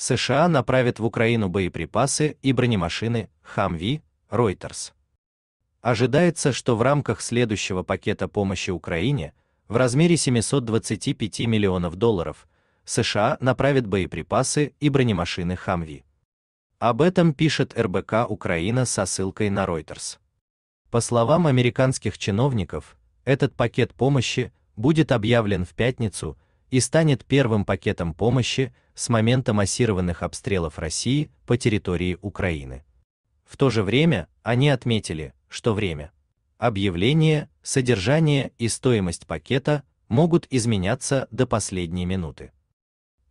США направят в Украину боеприпасы и бронемашины Хамви, Reuters. Ожидается, что в рамках следующего пакета помощи Украине в размере 725 миллионов долларов США направят боеприпасы и бронемашины Хамви. Об этом пишет РБК Украина со ссылкой на Reuters. По словам американских чиновников, этот пакет помощи будет объявлен в пятницу, и станет первым пакетом помощи с момента массированных обстрелов России по территории Украины. В то же время они отметили, что время, объявление, содержание и стоимость пакета могут изменяться до последней минуты.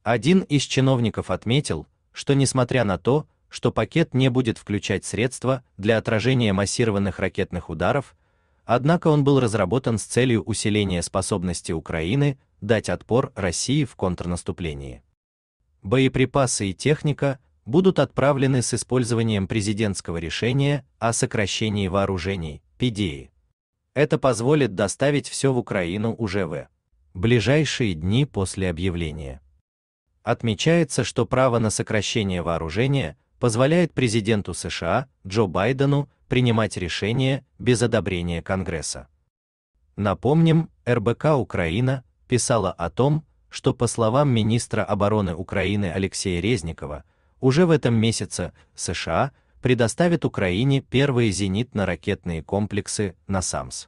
Один из чиновников отметил, что несмотря на то, что пакет не будет включать средства для отражения массированных ракетных ударов, Однако он был разработан с целью усиления способности Украины дать отпор России в контрнаступлении. Боеприпасы и техника будут отправлены с использованием президентского решения о сокращении вооружений (ПДИ). Это позволит доставить все в Украину уже в ближайшие дни после объявления. Отмечается, что право на сокращение вооружения позволяет президенту США Джо Байдену принимать решения без одобрения Конгресса. Напомним, РБК Украина писала о том, что по словам министра обороны Украины Алексея Резникова, уже в этом месяце США предоставят Украине первые зенитно-ракетные комплексы «Насамс».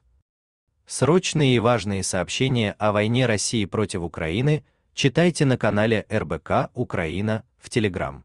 Срочные и важные сообщения о войне России против Украины читайте на канале РБК Украина в Телеграм.